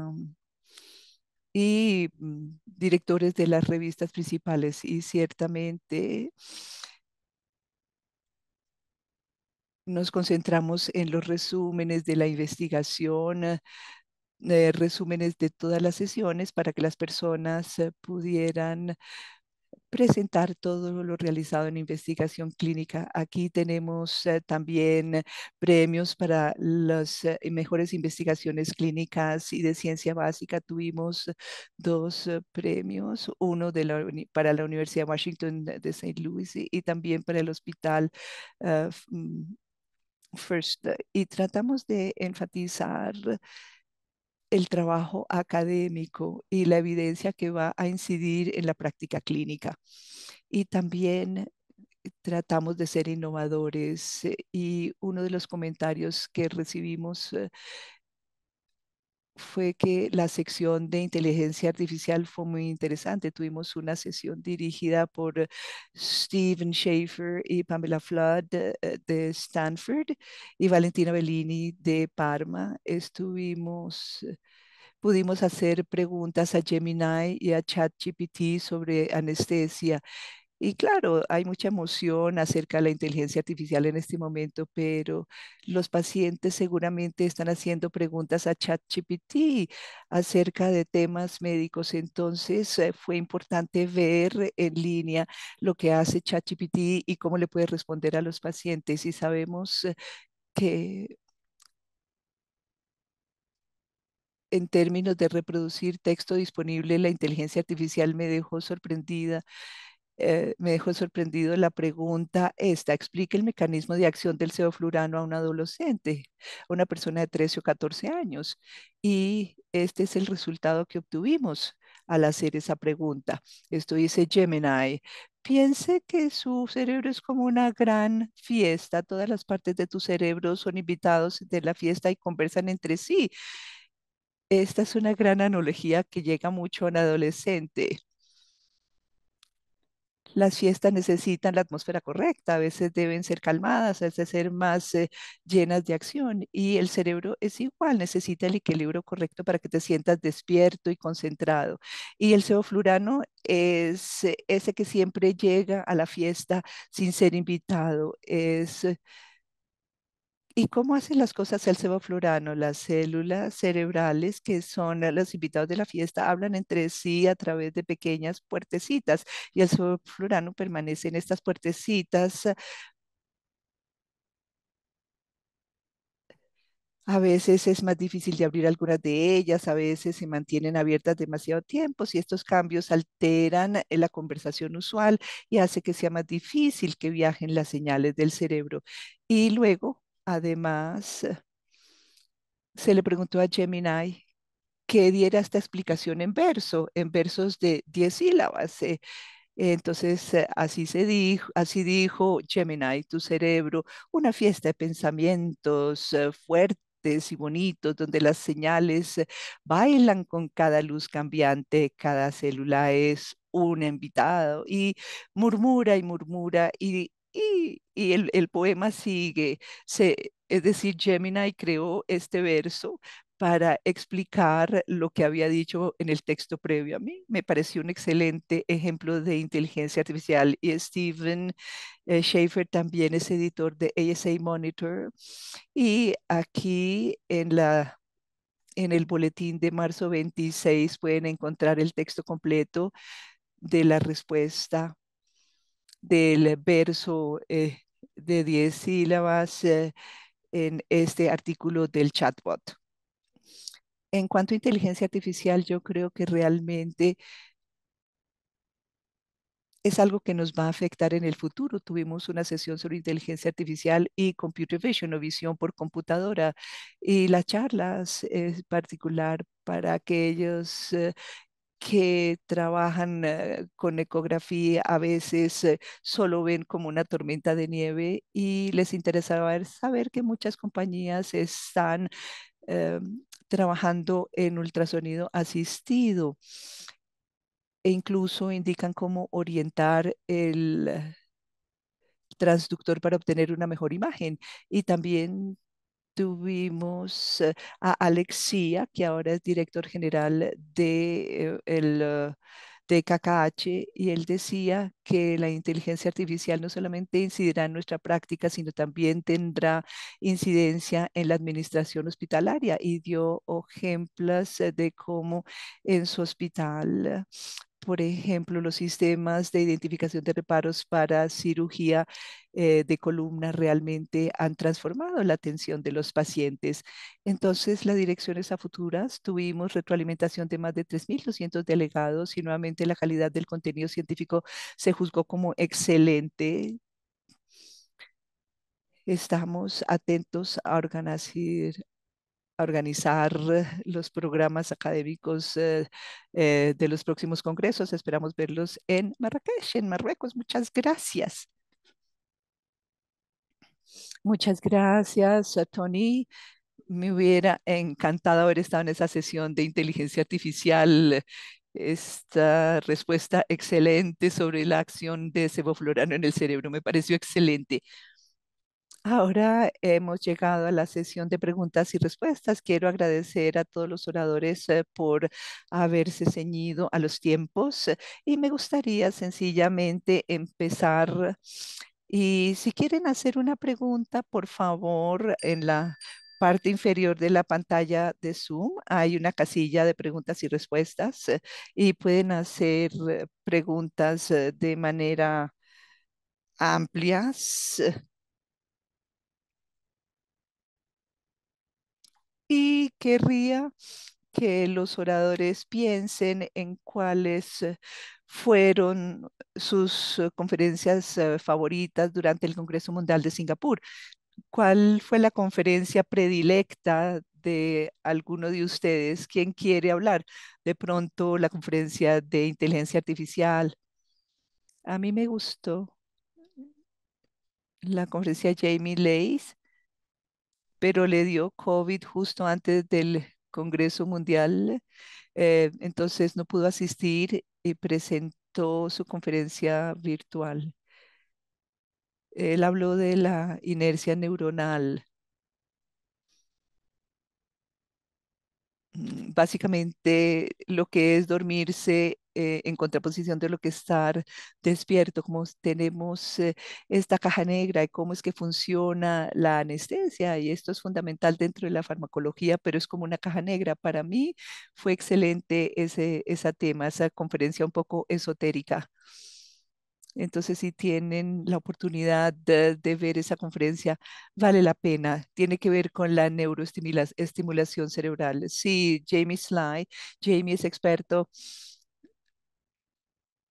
y mm, directores de las revistas principales. Y ciertamente nos concentramos en los resúmenes de la investigación, eh, eh, resúmenes de todas las sesiones para que las personas eh, pudieran presentar todo lo realizado en investigación clínica. Aquí tenemos eh, también premios para las eh, mejores investigaciones clínicas y de ciencia básica. Tuvimos dos eh, premios, uno para la Universidad de Washington de St. Louis y, también para el Hospital mm, First. Y tratamos de enfatizar el trabajo académico y la evidencia que va a incidir en la práctica clínica. Y también tratamos de ser innovadores eh, y uno de los comentarios que recibimos eh, fue que la sección de inteligencia artificial fue muy interesante. Tuvimos una sesión dirigida por Steven Schaefer y Pamela Flood eh, eh, de, Stanford y Valentina Bellini de Parma. Estuvimos eh, pudimos hacer preguntas a Gemini y a ChatGPT sobre anestesia y claro, hay mucha emoción acerca de la inteligencia artificial en este momento, pero los pacientes seguramente están haciendo preguntas a ChatGPT acerca de temas médicos. Entonces, eh, fue importante ver en línea lo que hace ChatGPT y cómo le puede responder a los pacientes. Y sabemos eh, que en términos de reproducir texto disponible, la inteligencia artificial me dejó sorprendida eh, me dejó sorprendido la pregunta esta. Explique el mecanismo de acción del ceoflurano a un adolescente, a una persona de 13 o 14 años. Y este es el resultado que obtuvimos al hacer esa pregunta. Esto dice Gemini. Piense que su cerebro es como una gran fiesta. Todas las partes de tu cerebro son invitados de la fiesta y conversan entre sí. Esta es una gran analogía que llega mucho a un adolescente las fiestas necesitan la atmósfera correcta, a veces deben ser calmadas, a veces ser más eh, llenas de acción y el cerebro es igual, necesita el equilibrio correcto para que te sientas despierto y concentrado. Y el ceoflurano es ese que siempre llega a la fiesta sin ser invitado, es ¿Y cómo hacen las cosas el ceboflurano? Las células cerebrales que son eh, los invitados de la fiesta hablan entre sí a través de pequeñas puertecitas y el ceboflurano permanece en estas puertecitas A veces es más difícil de abrir algunas de ellas, a veces se mantienen abiertas demasiado tiempo. y estos cambios alteran eh, la conversación usual y hace que sea más difícil que viajen las señales del cerebro. Y luego Además, se le preguntó a Gemini que diera esta explicación en verso, en versos de diez sílabas. Eh, entonces, eh, así se dijo, así dijo Gemini, tu cerebro, una fiesta de pensamientos eh, fuertes y bonitos, donde las señales bailan con cada luz cambiante, cada célula es un invitado y murmura y murmura y y, el, poema sigue. es decir, Gemini creó este verso para explicar lo que había dicho en el texto previo a mí. Me pareció un excelente ejemplo de inteligencia artificial y Steven eh, Schaefer también es editor de ASA Monitor y aquí en en el boletín de marzo 26 pueden encontrar el texto completo de la respuesta del verso eh, de 10 sílabas eh, en este artículo del chatbot. En cuanto a inteligencia artificial, yo creo que realmente es algo que nos va a afectar en el futuro. Tuvimos una sesión sobre inteligencia artificial y computer vision o visión por computadora y las charlas es particular para aquellos eh, que trabajan eh, con ecografía a veces eh, solo ven como una tormenta de nieve y les interesaba saber que muchas compañías están eh, trabajando en ultrasonido asistido e incluso indican cómo orientar el transductor para obtener una mejor imagen y también tuvimos eh, a Alexia, que ahora es director general de, eh, el, eh, de KKH, y él decía que la inteligencia artificial no solamente incidirá en nuestra práctica, sino también tendrá incidencia en la administración hospitalaria y dio ejemplos de cómo en su hospital por ejemplo, los sistemas de identificación de reparos para cirugía eh, de columna realmente han transformado la atención de los pacientes. Entonces, las direcciones a futuras tuvimos retroalimentación de más de 3.200 delegados y nuevamente la calidad del contenido científico se juzgó como excelente. Estamos atentos a organizar, organizar eh, los programas académicos eh, eh, de los próximos congresos. Esperamos verlos en Marrakech, en Marruecos. Muchas gracias. Muchas gracias, Tony. Me hubiera encantado haber estado en esa sesión de inteligencia artificial esta respuesta excelente sobre la acción de ceboflorano en el cerebro. Me pareció excelente. Ahora hemos llegado a la sesión de preguntas y respuestas. Quiero agradecer a todos los oradores eh, por haberse ceñido a los tiempos eh, y me gustaría sencillamente empezar. Y si quieren hacer una pregunta, por favor, en la parte inferior de la pantalla de Zoom hay una casilla de preguntas y respuestas eh, y pueden hacer preguntas de manera amplias y querría que los oradores piensen en cuáles eh, fueron sus eh, conferencias eh, favoritas durante el Congreso Mundial de Singapur. ¿Cuál fue la conferencia predilecta de alguno de ustedes? ¿Quién quiere hablar? De pronto la conferencia de inteligencia artificial. A mí me gustó la conferencia de Jamie Lace pero le dio COVID justo antes del Congreso Mundial, eh, entonces no pudo asistir y presentó su conferencia virtual. Él habló de la inercia neuronal. Mm, básicamente lo que es dormirse eh, en contraposición de lo que estar despierto, como tenemos eh, esta caja negra y cómo es que funciona la anestesia. Y esto es fundamental dentro de la farmacología, pero es como una caja negra. Para mí fue excelente ese, tema, esa conferencia un poco esotérica. Entonces, si tienen la oportunidad de, ver esa conferencia, vale la pena. Tiene que ver con la neuroestimulación cerebral. Sí, Jamie Sly. Jamie es experto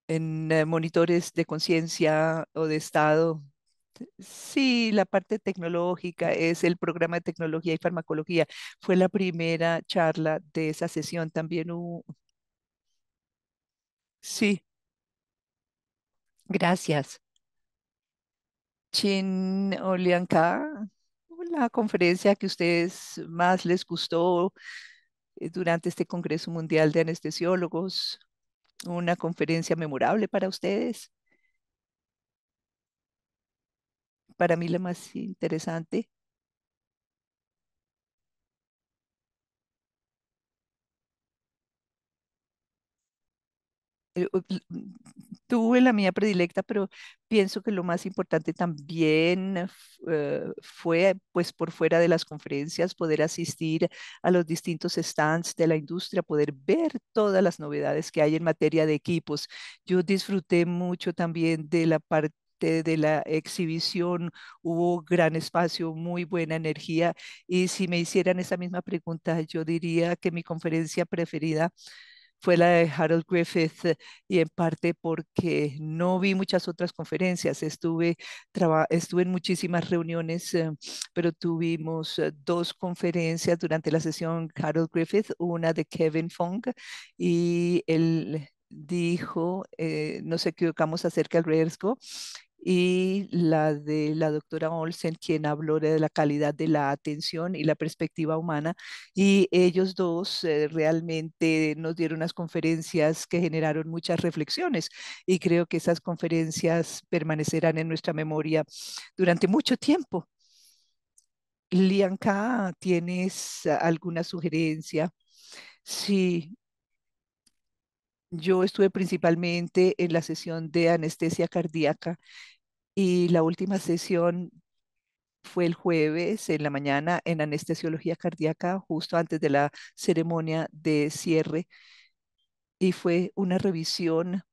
en eh, monitores de conciencia o de estado. Sí, la parte tecnológica es el programa de tecnología y farmacología. Fue la primera charla de esa sesión. También hubo... Sí. Gracias. Chin Olianka, la conferencia que a ustedes más les gustó eh, durante este Congreso Mundial de Anestesiólogos una conferencia memorable para ustedes. Para mí la más interesante. Eh, tuve la mía predilecta, pero pienso que lo más importante también eh, eh, fue, pues por fuera de las conferencias, poder asistir a los distintos stands de la industria, poder ver todas las novedades que hay en materia de equipos. Yo disfruté mucho también de la parte de la exhibición, hubo gran espacio, muy buena energía y si me hicieran esa misma pregunta, yo diría que mi conferencia preferida fue la de Harold Griffith eh, y en parte porque no vi muchas otras conferencias. Estuve, estuve en muchísimas reuniones, eh, pero tuvimos eh, dos conferencias durante la sesión Harold Griffith, una de Kevin Fong y él dijo, eh, nos equivocamos acerca del riesgo y la de la doctora Olsen, quien habló de la calidad de la atención y la perspectiva humana. Y ellos dos eh, realmente nos dieron unas conferencias que generaron muchas reflexiones y creo que esas conferencias permanecerán en nuestra memoria durante mucho tiempo. Lianca, ¿tienes alguna sugerencia? Sí, yo estuve principalmente en la sesión de anestesia cardíaca y la última sesión fue el jueves en la mañana en anestesiología cardíaca, justo antes de la ceremonia de cierre. Y fue una revisión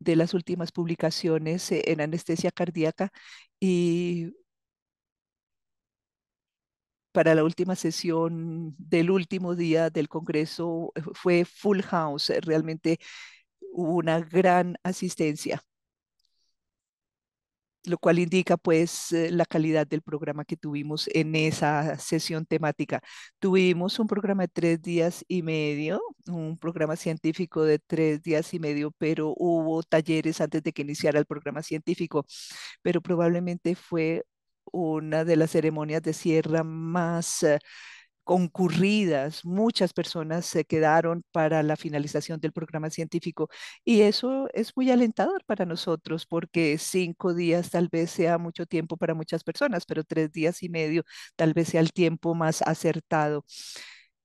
de las últimas publicaciones eh, en anestesia cardíaca y para la última sesión del último día del Congreso eh, fue full house, eh, realmente hubo una gran asistencia, lo cual indica pues eh, la calidad del programa que tuvimos en esa sesión temática. Tuvimos un programa de tres días y medio, un programa científico de tres días y medio, pero hubo talleres antes de que iniciara el programa científico, pero probablemente fue una de las ceremonias de sierra más eh, concurridas, muchas personas se quedaron para la finalización del programa científico y eso es muy alentador para nosotros porque cinco días tal vez sea mucho tiempo para muchas personas, pero tres días y medio tal vez sea el tiempo más acertado.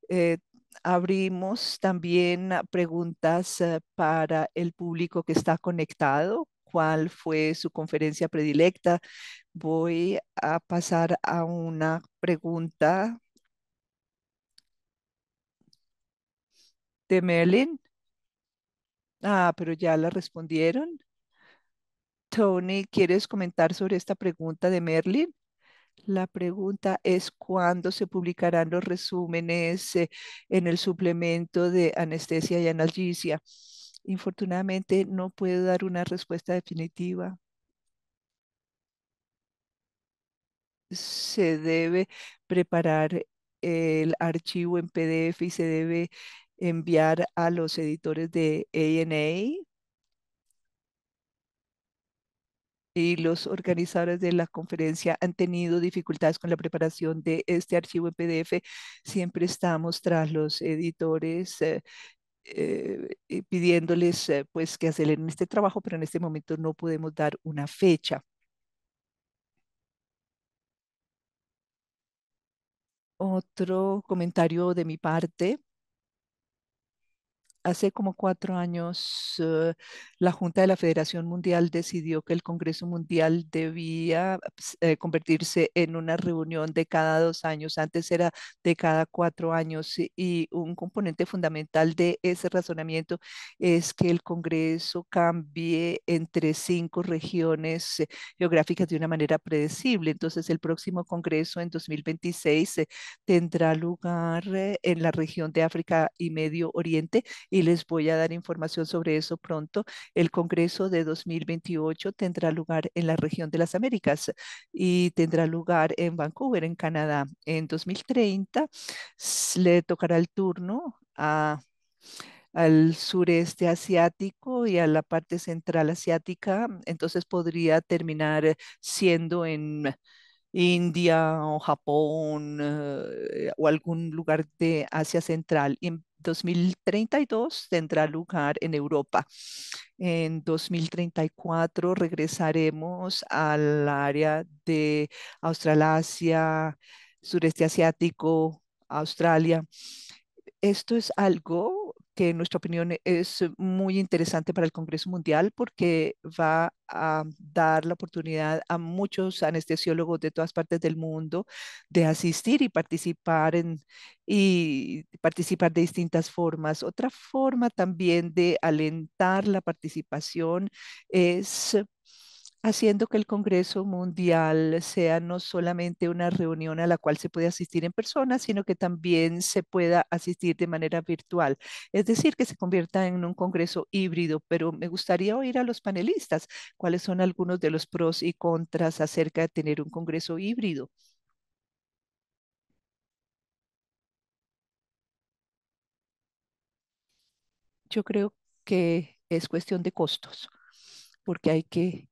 Eh, abrimos también ah, preguntas eh, para el público que está conectado cuál fue su conferencia predilecta. Voy a pasar a una pregunta de Merlin. Ah, pero ya la respondieron. Tony, ¿quieres comentar sobre esta pregunta de Merlin? La pregunta es cuándo se publicarán los resúmenes eh, en el suplemento de anestesia y analgesia. Infortunadamente no puedo dar una respuesta definitiva. Se debe preparar el archivo en PDF y se debe enviar a los editores de ANA y los organizadores de la conferencia han tenido dificultades con la preparación de este archivo en PDF. Siempre estamos tras los editores eh, eh, eh, pidiéndoles eh, pues que aceleren este trabajo, pero en este momento no podemos dar una fecha. Otro comentario de mi parte hace como cuatro años eh, la Junta de la Federación Mundial decidió que el Congreso Mundial debía pues, eh, convertirse en una reunión de cada dos años. Antes era de cada cuatro años y un componente fundamental de ese razonamiento es que el Congreso cambie entre cinco regiones eh, geográficas de una manera predecible. Entonces el próximo Congreso en 2026 tendrá lugar en la región de África y Medio Oriente y les voy a dar información sobre eso pronto. El Congreso de 2028 tendrá lugar en la región de las Américas y tendrá lugar en Vancouver, en Canadá. En 2030 le tocará el turno a al sureste asiático y a la parte central asiática, entonces podría terminar siendo en India o Japón eh, o algún lugar de Asia Central. en 2032 tendrá lugar en Europa. En 2034 regresaremos al área de Australasia, sureste asiático, Australia. Esto es algo que en nuestra opinión es muy interesante para el Congreso Mundial porque va a dar la oportunidad a muchos anestesiólogos de todas partes del mundo de asistir y participar en y participar de distintas formas. Otra forma también de alentar la participación es haciendo que el Congreso Mundial sea no solamente una reunión a la cual se puede asistir en persona, sino que también se pueda asistir de manera virtual. Es decir, que se convierta en un Congreso híbrido, pero me gustaría oír a los panelistas cuáles son algunos de los pros y contras acerca de tener un Congreso híbrido. Yo creo que es cuestión de costos, porque hay que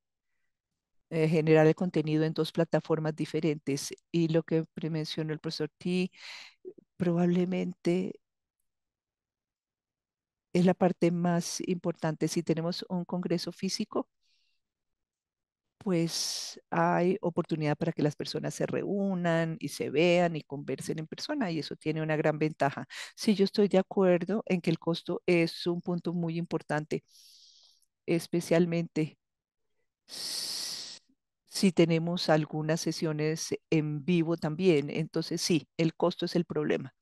eh, generar el contenido en dos plataformas diferentes. Y lo que mencionó el profesor T, probablemente es la parte más importante. Si tenemos un congreso físico, pues hay oportunidad para que las personas se reúnan y se vean y conversen en persona y eso tiene una gran ventaja. Sí, yo estoy de acuerdo en que el costo es un punto muy importante, especialmente si tenemos algunas sesiones en vivo también. Entonces, sí, el costo es el problema.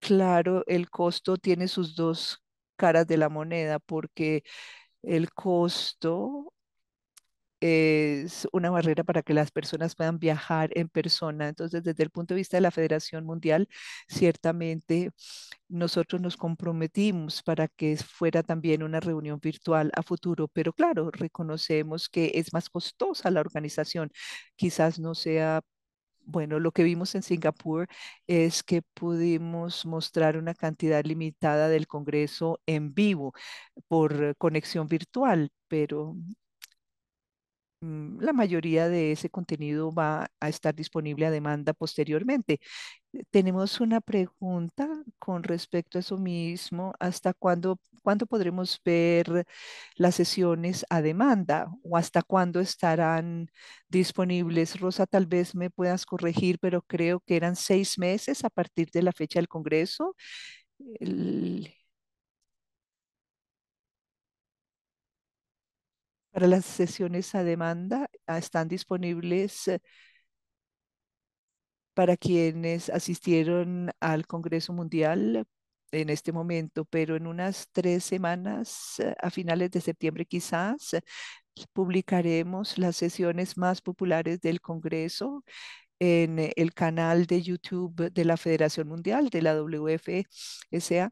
Claro, el costo tiene sus dos caras de la moneda porque el costo es una barrera para que las personas puedan viajar en persona. Entonces, desde el punto de vista de la Federación Mundial, ciertamente nosotros nos comprometimos para que fuera también una reunión virtual a futuro, pero claro, reconocemos que es más costosa la organización. Quizás no sea bueno, lo que vimos en Singapur es que pudimos mostrar una cantidad limitada del Congreso en vivo por conexión virtual, pero Mm, la mayoría de ese contenido va a estar disponible a demanda posteriormente. Eh, tenemos una pregunta con respecto a eso mismo. ¿Hasta cuándo, podremos ver las sesiones a demanda o hasta cuándo estarán disponibles? Rosa, tal vez me puedas corregir, pero creo que eran seis meses a partir de la fecha del Congreso. Para las sesiones a demanda ah, están disponibles eh, para quienes asistieron al Congreso Mundial en este momento, pero en unas tres semanas, eh, a finales de septiembre quizás, eh, publicaremos las sesiones más populares del Congreso en el canal de YouTube de la Federación Mundial, de la WFSA,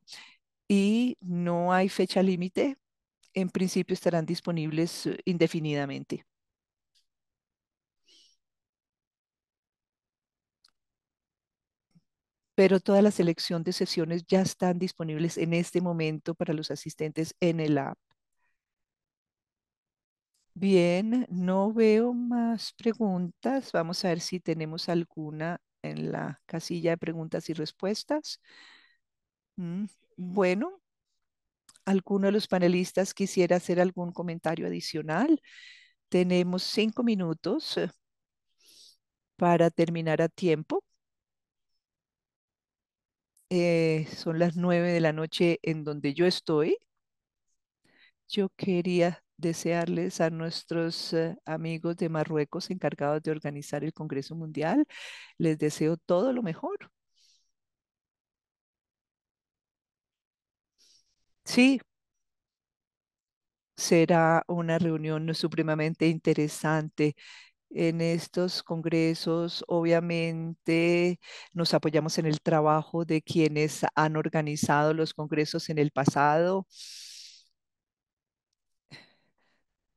y no hay fecha límite en principio estarán disponibles eh, indefinidamente. Pero toda la selección de sesiones ya están disponibles en este momento para los asistentes en el app. Bien, no veo más preguntas. Vamos a ver si tenemos alguna en la casilla de preguntas y respuestas. Mm, bueno, alguno de los panelistas quisiera hacer algún comentario adicional. Tenemos cinco minutos eh, para terminar a tiempo. Eh, son las nueve de la noche en donde yo estoy. Yo quería desearles a nuestros eh, amigos de Marruecos encargados de organizar el Congreso Mundial, les deseo todo lo mejor Sí, será una reunión supremamente interesante. En estos congresos, obviamente, nos apoyamos en el trabajo de quienes han organizado los congresos en el pasado.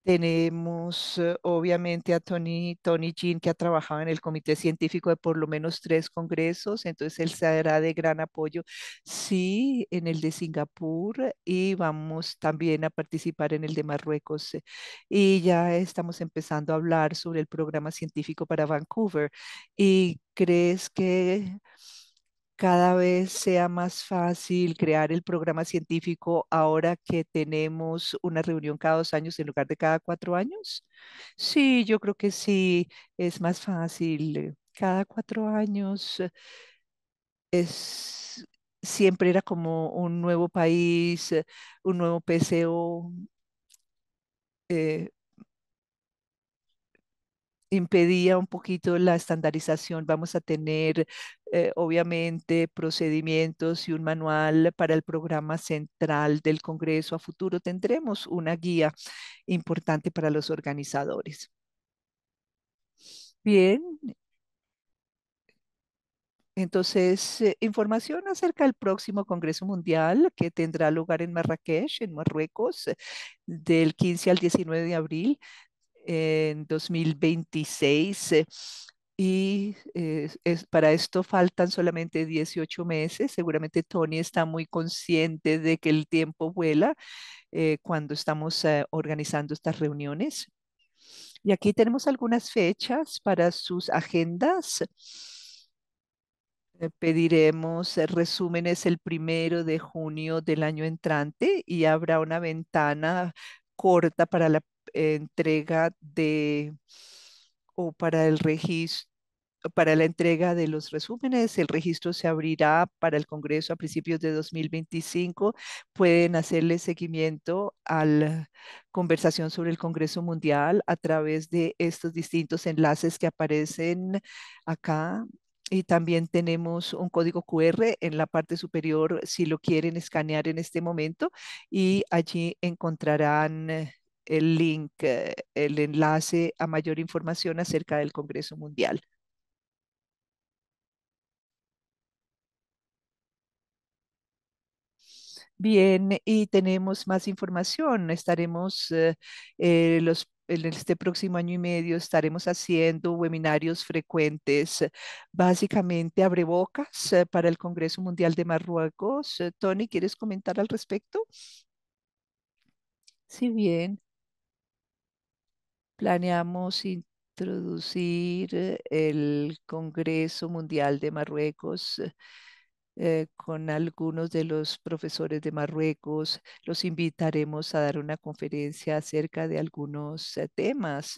Tenemos eh, obviamente a Tony, Tony Jean, que ha trabajado en el comité científico de por lo menos tres congresos, entonces él será de gran apoyo, sí, en el de Singapur y vamos también a participar en el de Marruecos. Eh, y ya estamos empezando a hablar sobre el programa científico para Vancouver. ¿Y crees que cada vez sea más fácil crear el programa científico ahora que tenemos una reunión cada dos años en lugar de cada cuatro años? Sí, yo creo que sí, es más fácil. Cada cuatro años eh, es, siempre era como un nuevo país, eh, un nuevo PCO. Eh, impedía un poquito la estandarización. Vamos a tener eh, obviamente, procedimientos y un manual para el programa central del Congreso. A futuro tendremos una guía importante para los organizadores. Bien, entonces, eh, información acerca del próximo Congreso Mundial que tendrá lugar en Marrakech, en Marruecos, del 15 al 19 de abril en 2026 y eh, es, para esto faltan solamente 18 meses. Seguramente Tony está muy consciente de que el tiempo vuela eh, cuando estamos eh, organizando estas reuniones. Y aquí tenemos algunas fechas para sus agendas. Pediremos resúmenes el primero de junio del año entrante y habrá una ventana corta para la entrega de o para el registro para la entrega de los resúmenes. El registro se abrirá para el Congreso a principios de 2025. Pueden hacerle seguimiento a la conversación sobre el Congreso Mundial a través de estos distintos enlaces que aparecen acá. Y también tenemos un código QR en la parte superior si lo quieren escanear en este momento y allí encontrarán el link, eh, el enlace a mayor información acerca del Congreso Mundial. Bien, y tenemos más información. Estaremos eh, eh, en este próximo año y medio estaremos haciendo webinarios frecuentes. Básicamente abre bocas para el Congreso Mundial de Marruecos. Tony, ¿quieres comentar al respecto? Sí, bien. Planeamos introducir eh, el Congreso Mundial de Marruecos eh, con algunos de los profesores de Marruecos. Los invitaremos a dar una conferencia acerca de algunos eh, temas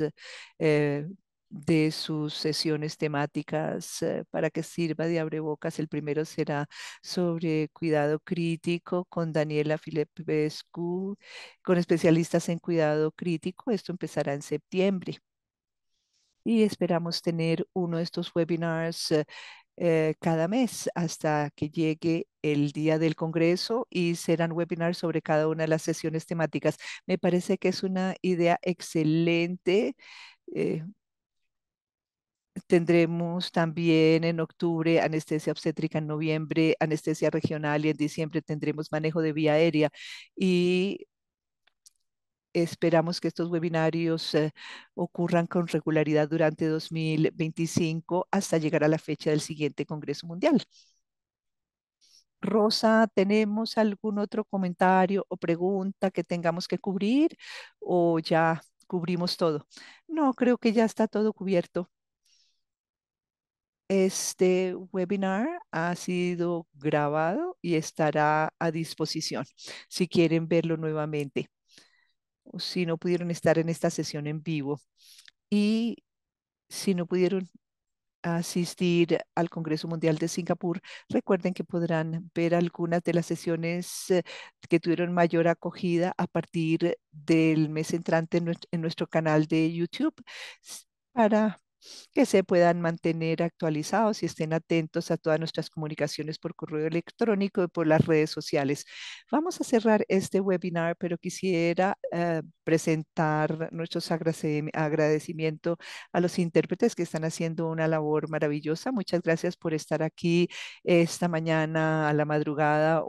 de sus sesiones temáticas eh, para que sirva de abrebocas. El primero será sobre cuidado crítico con Daniela Filipescu, con especialistas en cuidado crítico. Esto empezará en septiembre. Y esperamos tener uno de estos webinars eh, eh, cada mes hasta que llegue el día del Congreso y serán webinars sobre cada una de las sesiones temáticas. Me parece que es una idea excelente. Tendremos también en octubre anestesia obstétrica, en noviembre anestesia regional y en diciembre tendremos manejo de vía aérea. Y esperamos que estos webinarios eh, ocurran con regularidad durante 2025 hasta llegar a la fecha del siguiente Congreso Mundial. Rosa, ¿tenemos algún otro comentario o pregunta que tengamos que cubrir o ya cubrimos todo? No, creo que ya está todo cubierto. Este webinar ha sido grabado y estará a disposición si quieren verlo nuevamente o si no pudieron estar en esta sesión en vivo y si no pudieron asistir al Congreso Mundial de Singapur, recuerden que podrán ver algunas de las sesiones eh, que tuvieron mayor acogida a partir del mes entrante en nuestro canal de YouTube para que se puedan mantener actualizados y estén atentos a todas nuestras comunicaciones por correo electrónico y por las redes sociales. Vamos a cerrar este webinar, pero quisiera eh, presentar nuestro agradecimiento a los intérpretes que están haciendo una labor maravillosa. Muchas gracias por estar aquí esta mañana a la madrugada